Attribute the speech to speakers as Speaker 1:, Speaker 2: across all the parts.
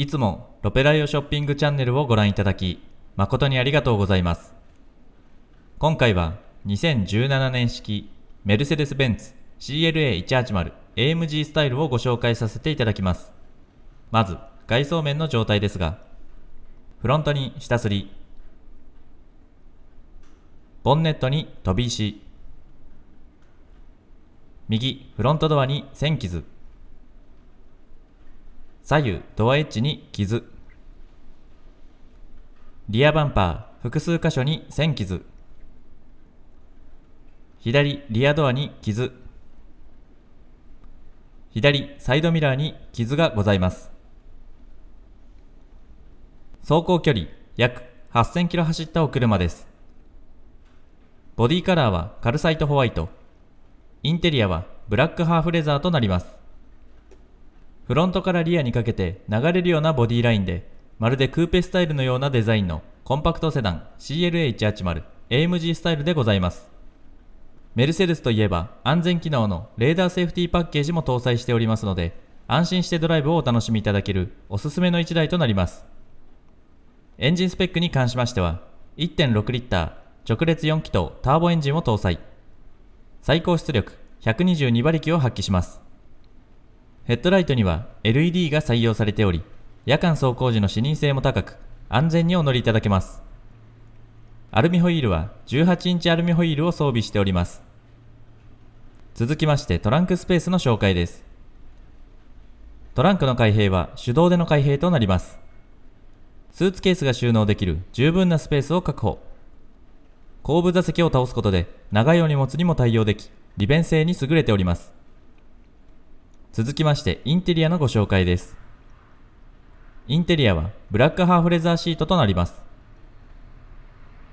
Speaker 1: いつもロペライオショッピングチャンネルをご覧いただき、誠にありがとうございます。今回は2017年式メルセデス・ベンツ CLA180 AMG スタイルをご紹介させていただきます。まず、外装面の状態ですが、フロントに下すり、ボンネットに飛び石、右フロントドアに線傷、左右ドアエッジに傷リアバンパー複数箇所に1000傷左リアドアに傷左サイドミラーに傷がございます走行距離約8000キロ走ったお車ですボディカラーはカルサイトホワイトインテリアはブラックハーフレザーとなりますフロントからリアにかけて流れるようなボディラインで、まるでクーペスタイルのようなデザインのコンパクトセダン CLH80 AMG スタイルでございます。メルセデスといえば安全機能のレーダーセーフティーパッケージも搭載しておりますので、安心してドライブをお楽しみいただけるおすすめの1台となります。エンジンスペックに関しましては、1.6リッター直列4気筒ターボエンジンを搭載。最高出力122馬力を発揮します。ヘッドライトには LED が採用されており、夜間走行時の視認性も高く、安全にお乗りいただけます。アルミホイールは18インチアルミホイールを装備しております。続きましてトランクスペースの紹介です。トランクの開閉は手動での開閉となります。スーツケースが収納できる十分なスペースを確保。後部座席を倒すことで長いお荷物にも対応でき、利便性に優れております。続きましてインテリアのご紹介です。インテリアはブラックハーフレザーシートとなります。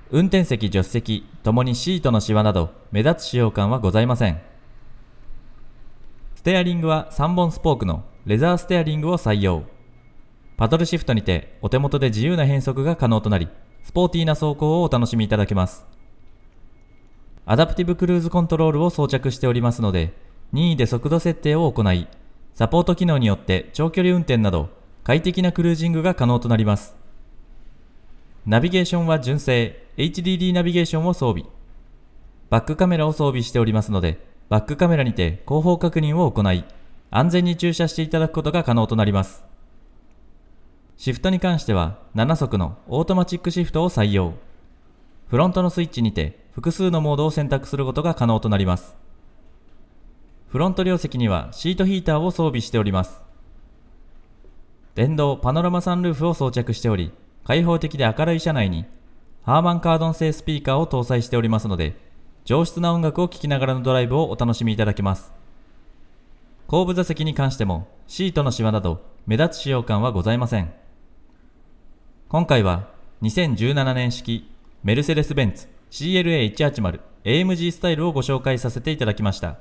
Speaker 1: 運転席、助手席ともにシートのシワなど目立つ使用感はございません。ステアリングは3本スポークのレザーステアリングを採用。パドルシフトにてお手元で自由な変速が可能となり、スポーティーな走行をお楽しみいただけます。アダプティブクルーズコントロールを装着しておりますので、任意で速度設定を行い、サポート機能によって長距離運転など快適なクルージングが可能となります。ナビゲーションは純正 HDD ナビゲーションを装備。バックカメラを装備しておりますので、バックカメラにて後方確認を行い、安全に駐車していただくことが可能となります。シフトに関しては7速のオートマチックシフトを採用。フロントのスイッチにて複数のモードを選択することが可能となります。フロント両席にはシートヒーターを装備しております。電動パノラマサンルーフを装着しており、開放的で明るい車内に、ハーマンカードン製スピーカーを搭載しておりますので、上質な音楽を聴きながらのドライブをお楽しみいただけます。後部座席に関しても、シートのシワなど、目立つ使用感はございません。今回は、2017年式、メルセデス・ベンツ CLA180AMG スタイルをご紹介させていただきました。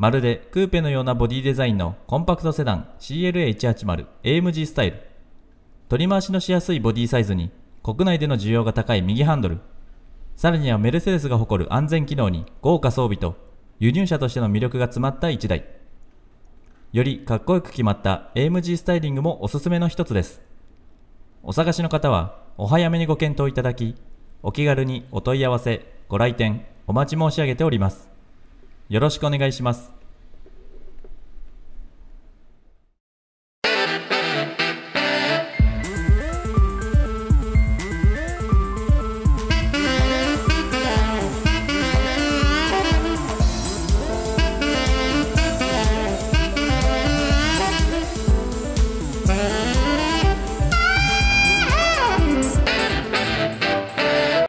Speaker 1: まるでクーペのようなボディデザインのコンパクトセダン CLA180 AMG スタイル。取り回しのしやすいボディサイズに国内での需要が高い右ハンドル。さらにはメルセデスが誇る安全機能に豪華装備と輸入車としての魅力が詰まった1台。よりかっこよく決まった AMG スタイリングもおすすめの一つです。お探しの方はお早めにご検討いただき、お気軽にお問い合わせ、ご来店お待ち申し上げております。よろしくお願いします